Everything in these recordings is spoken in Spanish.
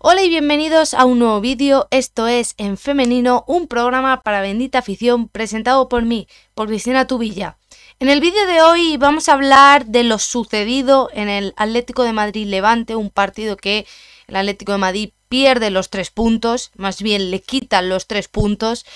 Hola y bienvenidos a un nuevo vídeo, esto es En Femenino, un programa para bendita afición presentado por mí, por Cristina Tubilla. En el vídeo de hoy vamos a hablar de lo sucedido en el Atlético de Madrid Levante, un partido que el Atlético de Madrid pierde los tres puntos, más bien le quitan los tres puntos,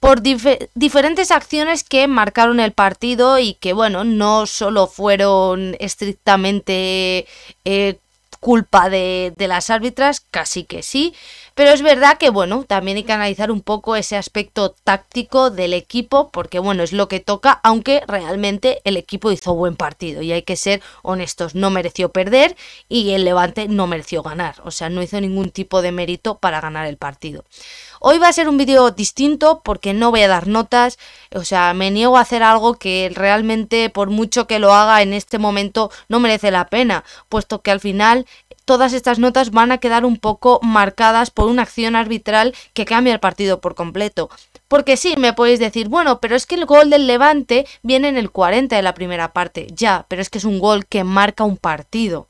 por diferentes acciones que marcaron el partido y que, bueno, no solo fueron estrictamente... Eh, culpa de, las árbitras, casi que sí, pero es verdad que, bueno, también hay que analizar un poco ese aspecto táctico del equipo, porque, bueno, es lo que toca, aunque realmente el equipo hizo buen partido y hay que ser honestos, no mereció perder y el Levante no mereció ganar, o sea, no hizo ningún tipo de mérito para ganar el partido. Hoy va a ser un vídeo distinto porque no voy a dar notas, o sea, me niego a hacer algo que realmente por mucho que lo haga en este momento no merece la pena, puesto que al final todas estas notas van a quedar un poco marcadas por una acción arbitral que cambia el partido por completo. Porque sí, me podéis decir, bueno, pero es que el gol del Levante viene en el 40 de la primera parte, ya, pero es que es un gol que marca un partido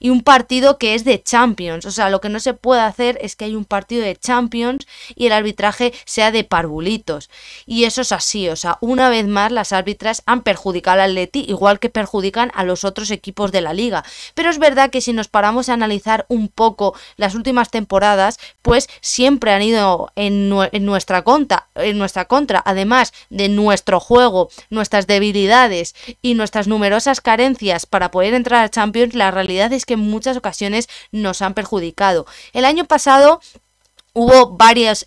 y un partido que es de Champions. O sea, lo que no se puede hacer es que hay un partido de Champions y el arbitraje sea de parvulitos. Y eso es así, o sea, una vez más las árbitras han perjudicado al Leti igual que perjudican a los otros equipos de la liga. Pero es verdad que si nos paramos a analizar un poco las últimas temporadas, pues siempre han ido en, nuestra contra, en nuestra contra, además de nuestro juego, nuestras debilidades y nuestras numerosas carencias para poder entrar a Champions, la realidad es que que en muchas ocasiones nos han perjudicado. El año pasado hubo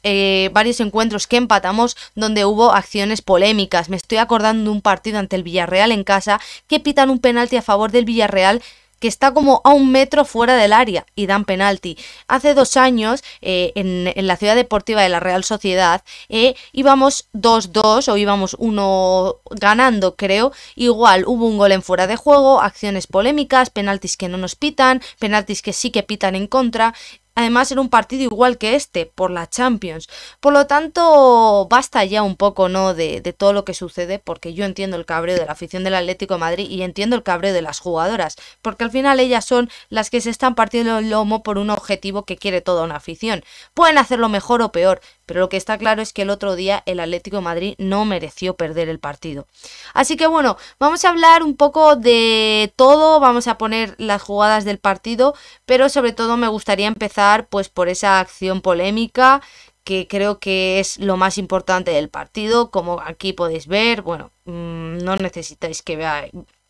eh, varios encuentros que empatamos donde hubo acciones polémicas. Me estoy acordando de un partido ante el Villarreal en casa que pitan un penalti a favor del Villarreal que está como a un metro fuera del área y dan penalti. Hace dos años, eh, en, la ciudad deportiva de la Real Sociedad, eh, íbamos 2-2 o íbamos uno ganando, creo. Igual hubo un gol en fuera de juego, acciones polémicas, penaltis que no nos pitan, penaltis que sí que pitan en contra. Además era un partido igual que este, por la Champions. Por lo tanto, basta ya un poco ¿no? de, de todo lo que sucede, porque yo entiendo el cabreo de la afición del Atlético Madrid y entiendo el cabreo de las jugadoras, porque al final ellas son las que se están partiendo el lomo por un objetivo que quiere toda una afición. Pueden hacerlo mejor o peor, pero lo que está claro es que el otro día el Atlético Madrid no mereció perder el partido. Así que bueno, vamos a hablar un poco de todo, vamos a poner las jugadas del partido, pero sobre todo me gustaría empezar pues por esa acción polémica que creo que es lo más importante del partido, como aquí podéis ver, bueno, mm, no necesitáis que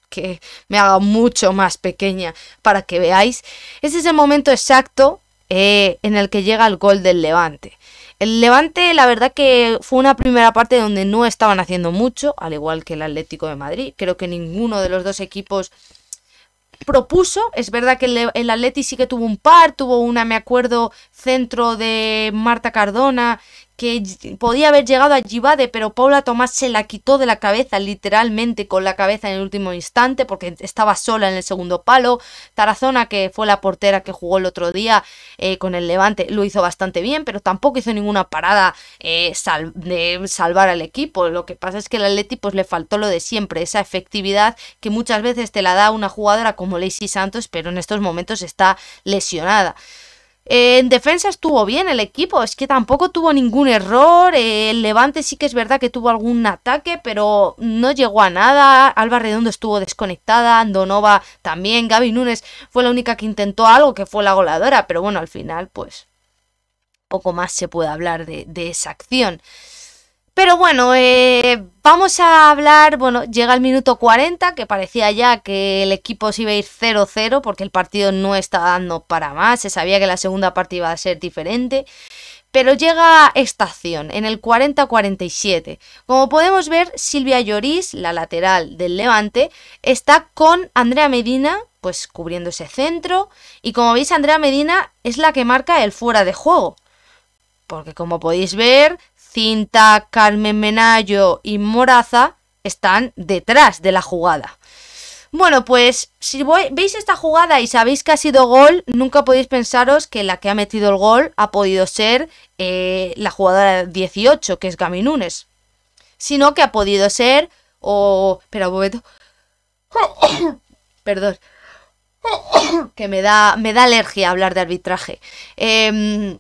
que me haga mucho más pequeña para que veáis. Ese es el momento exacto eh, en el que llega el gol del Levante. El Levante, la verdad que fue una primera parte donde no estaban haciendo mucho, al igual que el Atlético de Madrid. Creo que ninguno de los dos equipos propuso, es verdad que el, el Atleti sí que tuvo un par, tuvo una, me acuerdo, centro de Marta Cardona que podía haber llegado a Givade pero Paula Tomás se la quitó de la cabeza, literalmente con la cabeza en el último instante, porque estaba sola en el segundo palo. Tarazona, que fue la portera que jugó el otro día eh, con el Levante, lo hizo bastante bien, pero tampoco hizo ninguna parada eh, de salvar al equipo. Lo que pasa es que al Atleti pues, le faltó lo de siempre, esa efectividad que muchas veces te la da una jugadora como Lacey Santos, pero en estos momentos está lesionada en defensa estuvo bien el equipo, es que tampoco tuvo ningún error. el Levante sí que es verdad que tuvo algún ataque, pero no llegó a nada. Alba Redondo estuvo desconectada, Andonova también, Gaby Núñez fue la única que intentó algo, que fue la goleadora, pero bueno, al final pues poco más se puede hablar de esa acción. Pero bueno, eh, vamos a hablar, bueno, llega el minuto 40, que parecía ya que el equipo se iba a ir 0-0 porque el partido no estaba dando para más, se sabía que la segunda parte iba a ser diferente. Pero llega esta acción, en el 40-47. Como podemos ver, Silvia Lloris, la lateral del Levante, está con Andrea Medina, pues cubriendo ese centro. Y como veis, Andrea Medina es la que marca el fuera de juego. Porque como podéis ver, Cinta, Carmen Menayo y Moraza están detrás de la jugada. Bueno, pues si veis esta jugada y sabéis que ha sido gol, nunca podéis pensaros que la que ha metido el gol ha podido ser eh, la jugadora 18, que es Gami Nunes. Sino que ha podido ser. O. Oh, espera un momento. Perdón. que me da, me da alergia hablar de arbitraje. Eh,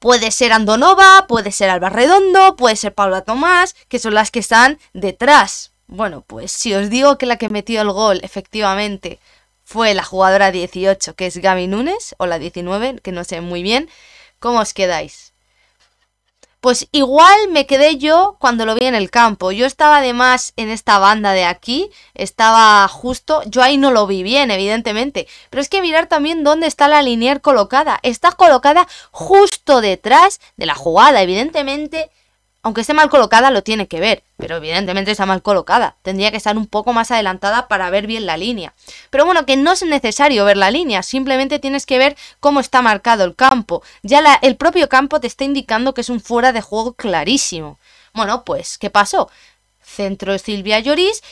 Puede ser Andonova, puede ser Alba Redondo, puede ser Paula Tomás, que son las que están detrás. Bueno, pues si os digo que la que metió el gol, efectivamente, fue la jugadora 18, que es Gaby Núñez, o la 19, que no sé muy bien, ¿cómo os quedáis? Pues igual me quedé yo cuando lo vi en el campo. Yo estaba además en esta banda de aquí, estaba justo, yo ahí no lo vi bien, evidentemente, pero es que mirar también dónde está la linear colocada. Está colocada justo detrás de la jugada, evidentemente aunque esté mal colocada lo tiene que ver, pero evidentemente está mal colocada. Tendría que estar un poco más adelantada para ver bien la línea. Pero bueno, que no es necesario ver la línea, simplemente tienes que ver cómo está marcado el campo. Ya el propio campo te está indicando que es un fuera de juego clarísimo. Bueno, pues, ¿qué pasó? Centro Silvia Lloris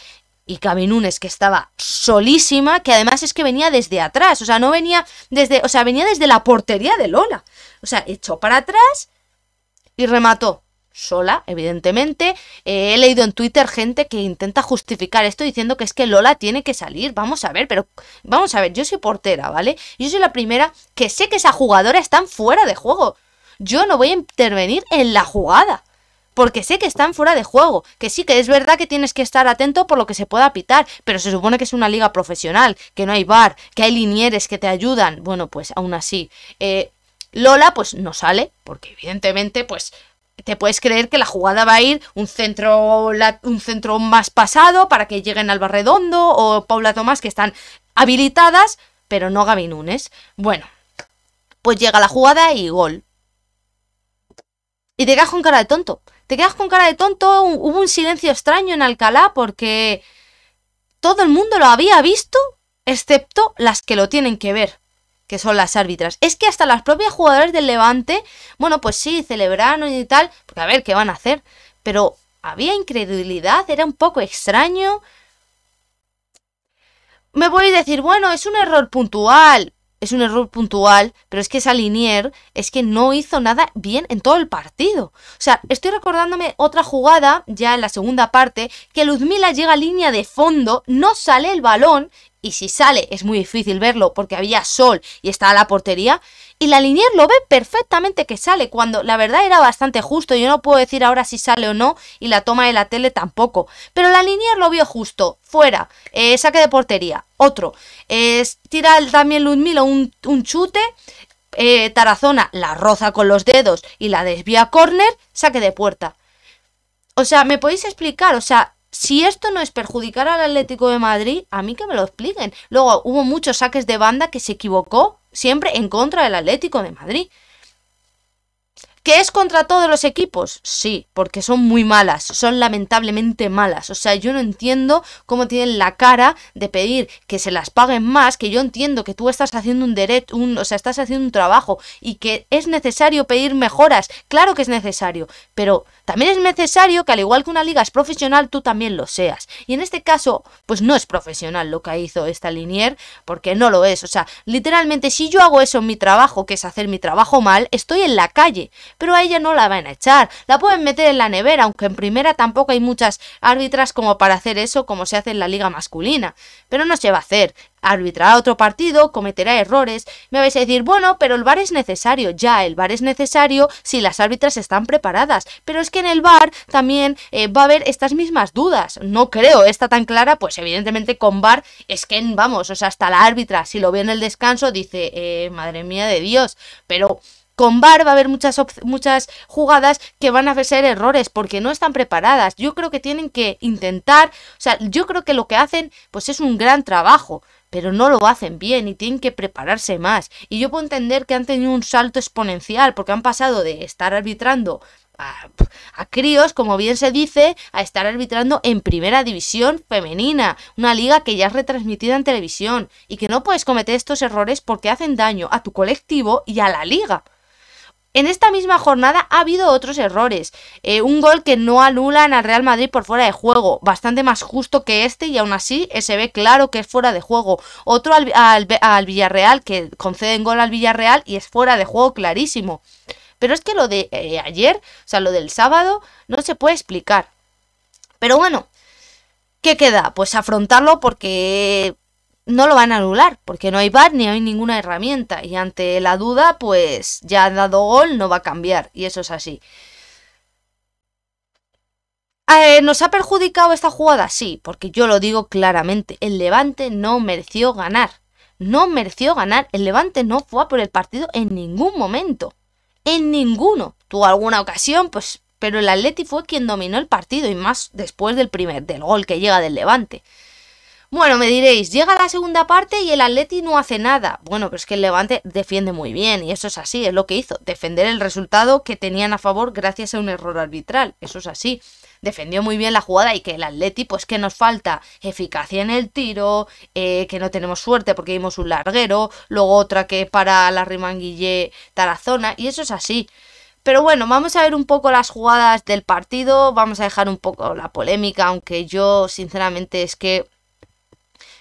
y caminunes que estaba solísima, que además es que venía desde atrás, o sea, no venía desde, o sea, venía desde la portería de Lola. O sea, echó para atrás y remató sola, evidentemente. Eh, he leído en Twitter gente que intenta justificar esto diciendo que es que Lola tiene que salir. Vamos a ver, pero vamos a ver, yo soy portera, ¿vale? Yo soy la primera que sé que esa jugadora están fuera de juego. Yo no voy a intervenir en la jugada. Porque sé que están fuera de juego, que sí que es verdad que tienes que estar atento por lo que se pueda pitar, pero se supone que es una liga profesional, que no hay bar, que hay linieres que te ayudan. Bueno, pues aún así, eh, Lola pues no sale, porque evidentemente pues te puedes creer que la jugada va a ir un centro, un centro más pasado para que lleguen al Redondo o Paula Tomás, que están habilitadas, pero no Gaby Nunes. Bueno, pues llega la jugada y gol. Y te quedas con cara de tonto. Te quedas con cara de tonto. Hubo un silencio extraño en Alcalá porque todo el mundo lo había visto, excepto las que lo tienen que ver que son las árbitras. Es que hasta las propias jugadoras del Levante, bueno, pues sí, celebraron y tal, porque a ver, ¿qué van a hacer? Pero había incredulidad, era un poco extraño. Me voy a decir, bueno, es un error puntual, es un error puntual, pero es que linier es que no hizo nada bien en todo el partido. O sea, estoy recordándome otra jugada, ya en la segunda parte, que Luzmila llega a línea de fondo, no sale el balón, y si sale es muy difícil verlo porque había sol y estaba la portería, y la Linier lo ve perfectamente que sale, cuando la verdad era bastante justo. Yo no puedo decir ahora si sale o no, y la toma de la tele tampoco. Pero la Linier lo vio justo, fuera, eh, saque de portería, otro. tira también Ludmilo un, un chute, eh, Tarazona la roza con los dedos y la desvía a córner, saque de puerta. O sea, ¿me podéis explicar? O sea, si esto no es perjudicar al Atlético de Madrid, a mí que me lo expliquen. Luego hubo muchos saques de banda que se equivocó siempre en contra del Atlético de Madrid. ¿Que es contra todos los equipos? Sí, porque son muy malas, son lamentablemente malas. O sea, yo no entiendo cómo tienen la cara de pedir que se las paguen más, que yo entiendo que tú estás haciendo un derecho, o sea, estás haciendo un trabajo y que es necesario pedir mejoras. Claro que es necesario, pero también es necesario que al igual que una liga es profesional, tú también lo seas. Y en este caso, pues no es profesional lo que hizo esta Linier, porque no lo es. O sea, literalmente si yo hago eso en mi trabajo, que es hacer mi trabajo mal, estoy en la calle. Pero a ella no la van a echar. La pueden meter en la nevera, aunque en primera tampoco hay muchas árbitras como para hacer eso como se hace en la liga masculina. Pero no se va a hacer arbitrará otro partido, cometerá errores. Me vais a decir, bueno, pero el VAR es necesario. Ya, el VAR es necesario si las árbitras están preparadas. Pero es que en el VAR también eh, va a haber estas mismas dudas. No creo está tan clara, pues evidentemente con VAR es que, vamos, o sea, hasta la árbitra, si lo ve en el descanso, dice, eh, madre mía de Dios, pero con VAR va a haber muchas, muchas jugadas que van a ser errores porque no están preparadas. Yo creo que tienen que intentar, o sea, yo creo que lo que hacen pues es un gran trabajo pero no lo hacen bien y tienen que prepararse más. Y yo puedo entender que han tenido un salto exponencial porque han pasado de estar arbitrando a, a, críos, como bien se dice, a estar arbitrando en primera división femenina, una liga que ya es retransmitida en televisión y que no puedes cometer estos errores porque hacen daño a tu colectivo y a la liga. En esta misma jornada ha habido otros errores. Eh, un gol que no anulan al Real Madrid por fuera de juego, bastante más justo que este y aún así eh, se ve claro que es fuera de juego. Otro al, Villarreal que conceden gol al Villarreal y es fuera de juego clarísimo. Pero es que lo de eh, ayer, o sea, lo del sábado, no se puede explicar. Pero bueno, ¿qué queda? Pues afrontarlo porque no lo van a anular, porque no hay VAR ni hay ninguna herramienta. Y ante la duda, pues ya ha dado gol, no va a cambiar. Y eso es así. Eh, ¿Nos ha perjudicado esta jugada? Sí, porque yo lo digo claramente. El Levante no mereció ganar. No mereció ganar. El Levante no fue a por el partido en ningún momento. En ninguno. Tuvo alguna ocasión, pues. Pero el Atleti fue quien dominó el partido y más después del primer, del gol que llega del Levante. Bueno, me diréis, llega la segunda parte y el Atleti no hace nada. Bueno, pero es que el Levante defiende muy bien y eso es así, es lo que hizo, defender el resultado que tenían a favor gracias a un error arbitral, eso es así. Defendió muy bien la jugada y que el Atleti, pues que nos falta eficacia en el tiro, eh, que no tenemos suerte porque vimos un larguero, luego otra que para la Rimanguille Tarazona y eso es así. Pero bueno, vamos a ver un poco las jugadas del partido, vamos a dejar un poco la polémica, aunque yo sinceramente es que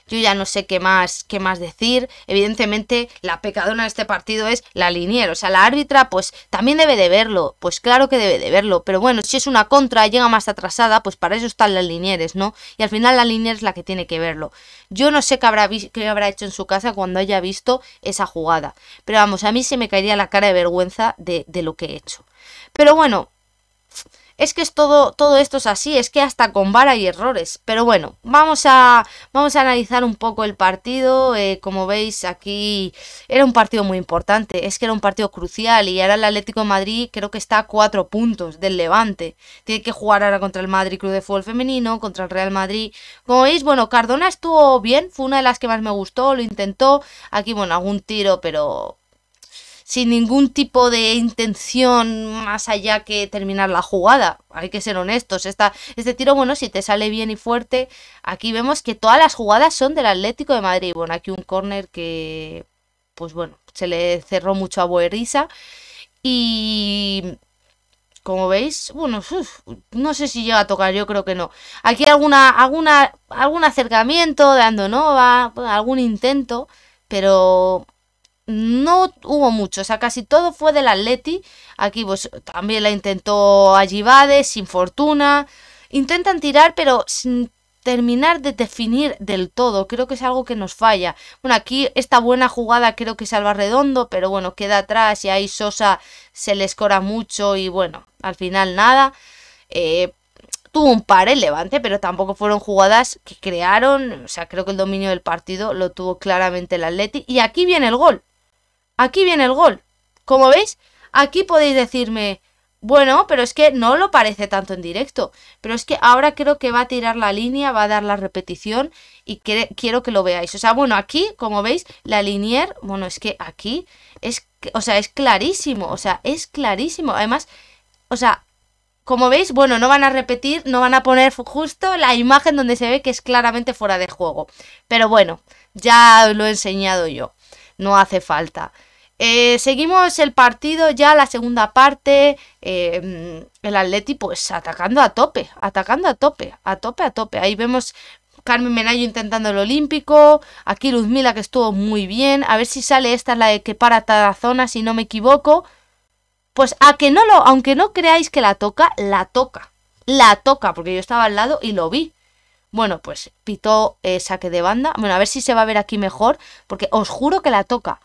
yo ya no sé qué más, qué más decir. Evidentemente, la pecadona de este partido es la linier, o sea, la árbitra, pues también debe de verlo, pues claro que debe de verlo, pero bueno, si es una contra, llega más atrasada, pues para eso están las linieres, ¿no? Y al final la linier es la que tiene que verlo. Yo no sé qué habrá, qué habrá hecho en su casa cuando haya visto esa jugada, pero vamos, a mí se me caería la cara de vergüenza de, de lo que he hecho. Pero bueno, es que es todo, todo esto es así, es que hasta con vara hay errores. Pero bueno, vamos a, vamos a analizar un poco el partido. Eh, como veis, aquí era un partido muy importante, es que era un partido crucial y ahora el Atlético de Madrid creo que está a cuatro puntos del Levante. Tiene que jugar ahora contra el Madrid Club de Fútbol Femenino, contra el Real Madrid. Como veis, bueno, Cardona estuvo bien, fue una de las que más me gustó, lo intentó. Aquí, bueno, algún tiro, pero sin ningún tipo de intención más allá que terminar la jugada. Hay que ser honestos. este tiro, bueno, si te sale bien y fuerte, aquí vemos que todas las jugadas son del Atlético de Madrid. Bueno, aquí un córner que, pues bueno, se le cerró mucho a Boerisa. Y como veis, bueno, no sé si llega a tocar, yo creo que no. Aquí alguna, alguna, algún acercamiento de Andonova, algún intento, pero no hubo mucho, o sea, casi todo fue del Atleti. Aquí pues, también la intentó Allivade, sin fortuna. Intentan tirar, pero sin terminar de definir del todo. Creo que es algo que nos falla. Bueno, aquí esta buena jugada creo que salva redondo, pero bueno, queda atrás y ahí Sosa se le escora mucho y bueno, al final nada. Eh, tuvo un par el Levante, pero tampoco fueron jugadas que crearon. O sea, creo que el dominio del partido lo tuvo claramente el Atleti. Y aquí viene el gol. Aquí viene el gol. Como veis, aquí podéis decirme, bueno, pero es que no lo parece tanto en directo. Pero es que ahora creo que va a tirar la línea, va a dar la repetición y quiero que lo veáis. O sea, bueno, aquí, como veis, la linier, bueno, es que aquí es, o sea, es clarísimo, o sea, es clarísimo. Además, o sea, como veis, bueno, no van a repetir, no van a poner justo la imagen donde se ve que es claramente fuera de juego. Pero bueno, ya lo he enseñado yo. No hace falta. Eh, seguimos el partido ya, la segunda parte. Eh, mm, el Atleti, pues atacando a tope, atacando a tope, a tope, a tope. Ahí vemos Carmen Menayo intentando el olímpico. Aquí Luzmila que estuvo muy bien. A ver si sale esta, la de que para zona si no me equivoco. Pues a que no lo, aunque no creáis que la toca, la toca. La toca, porque yo estaba al lado y lo vi. Bueno, pues pitó eh, saque de banda. Bueno, a ver si se va a ver aquí mejor, porque os juro que la toca.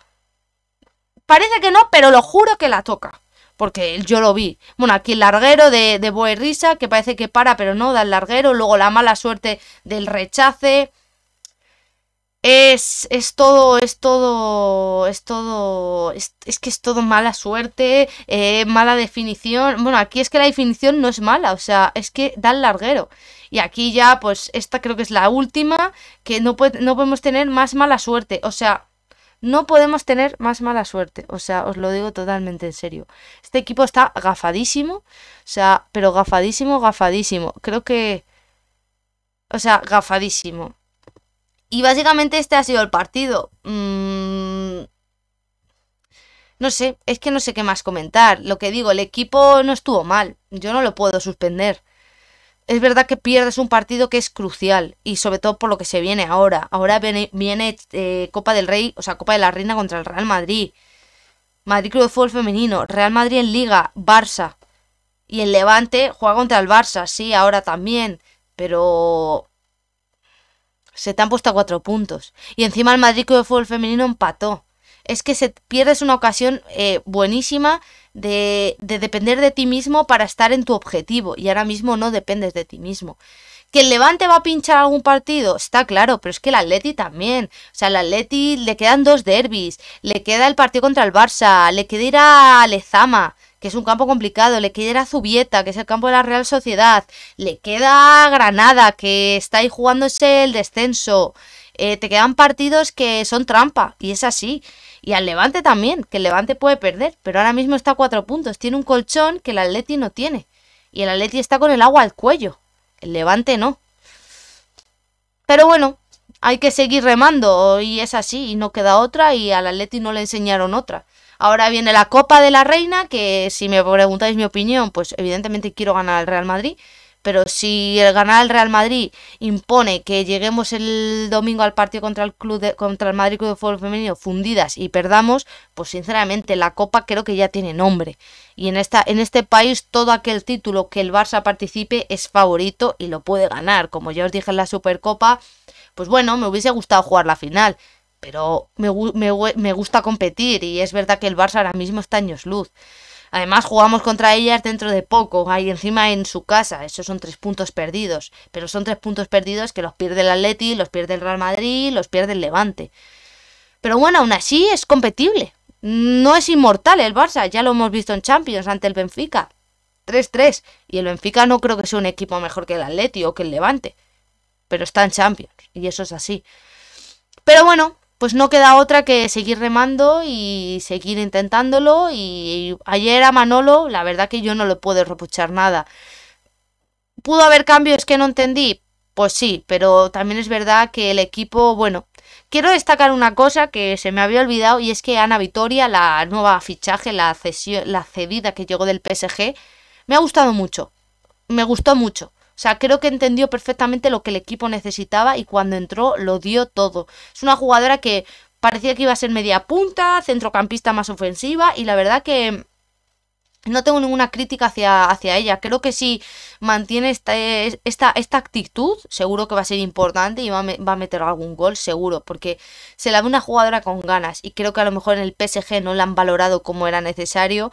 Parece que no, pero lo juro que la toca. Porque yo lo vi. Bueno, aquí el larguero de, de risa que parece que para, pero no, da el larguero. Luego la mala suerte del rechace. Es, es, todo, es todo, es todo, es, que es todo mala suerte, eh, mala definición. Bueno, aquí es que la definición no es mala, o sea, es que da el larguero. Y aquí ya, pues, esta creo que es la última, que no, no podemos tener más mala suerte. O sea, no podemos tener más mala suerte. O sea, os lo digo totalmente en serio. Este equipo está gafadísimo. O sea, pero gafadísimo, gafadísimo. Creo que... O sea, gafadísimo. Y básicamente este ha sido el partido. Mm. No sé, es que no sé qué más comentar. Lo que digo, el equipo no estuvo mal. Yo no lo puedo suspender es verdad que pierdes un partido que es crucial y sobre todo por lo que se viene ahora. Ahora viene, eh, Copa del Rey, o sea, Copa de la Reina contra el Real Madrid. Madrid Club de Fútbol Femenino, Real Madrid en Liga, Barça. Y el Levante juega contra el Barça, sí, ahora también, pero se te han puesto a cuatro puntos. Y encima el Madrid Club de Fútbol Femenino empató. Es que se pierdes una ocasión eh, buenísima de, depender de ti mismo para estar en tu objetivo y ahora mismo no dependes de ti mismo. ¿Que el Levante va a pinchar algún partido? Está claro, pero es que el Atleti también. O sea, al Atleti le quedan dos derbis, le queda el partido contra el Barça, le queda ir a Lezama, que es un campo complicado, le queda ir a Zubieta, que es el campo de la Real Sociedad, le queda Granada, que está ahí jugándose el descenso. Eh, te quedan partidos que son trampa, y es así. Y al Levante también, que el Levante puede perder, pero ahora mismo está a cuatro puntos. Tiene un colchón que el Atleti no tiene. Y el Atleti está con el agua al cuello. El Levante no. Pero bueno, hay que seguir remando y es así, y no queda otra y al Atleti no le enseñaron otra. Ahora viene la Copa de la Reina, que si me preguntáis mi opinión, pues evidentemente quiero ganar al Real Madrid. Pero si el ganar al Real Madrid impone que lleguemos el domingo al partido contra el club de, contra el Madrid Club de Fútbol Femenino fundidas y perdamos, pues sinceramente la Copa creo que ya tiene nombre. Y en esta en este país todo aquel título que el Barça participe es favorito y lo puede ganar. Como ya os dije en la Supercopa, pues bueno, me hubiese gustado jugar la final. Pero me, me, me gusta competir y es verdad que el Barça ahora mismo está años luz. Además, jugamos contra ellas dentro de poco, ahí encima en su casa. Esos son tres puntos perdidos. Pero son tres puntos perdidos que los pierde el Atleti, los pierde el Real Madrid, los pierde el Levante. Pero bueno, aún así es competible. No es inmortal el Barça, ya lo hemos visto en Champions ante el Benfica. 3-3. Y el Benfica no creo que sea un equipo mejor que el Atleti o que el Levante. Pero está en Champions. Y eso es así. Pero bueno, pues no queda otra que seguir remando y seguir intentándolo. Y, ayer a Manolo, la verdad que yo no le puedo repuchar nada. ¿Pudo haber cambios que no entendí? Pues sí, pero también es verdad que el equipo, bueno, quiero destacar una cosa que se me había olvidado y es que Ana Vitoria, la nueva fichaje, la, la cedida que llegó del PSG, me ha gustado mucho. Me gustó mucho. O sea, creo que entendió perfectamente lo que el equipo necesitaba y cuando entró lo dio todo. Es una jugadora que parecía que iba a ser media punta, centrocampista más ofensiva y la verdad que no tengo ninguna crítica hacia, hacia ella. Creo que si mantiene esta, esta, esta, actitud, seguro que va a ser importante y va va a, meter algún gol, seguro, porque se la ve una jugadora con ganas y creo que a lo mejor en el PSG no la han valorado como era necesario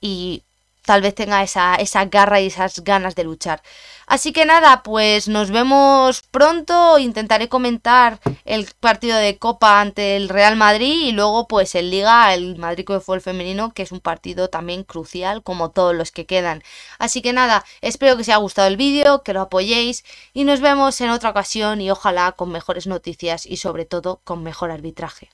y tal vez tenga esa, esa garra y esas ganas de luchar. Así que nada, pues nos vemos pronto. Intentaré comentar el partido de Copa ante el Real Madrid y luego pues el Liga, el Madrid que femenino, que es un partido también crucial como todos los que quedan. Así que nada, espero que os haya gustado el vídeo, que lo apoyéis y nos vemos en otra ocasión y ojalá con mejores noticias y sobre todo con mejor arbitraje.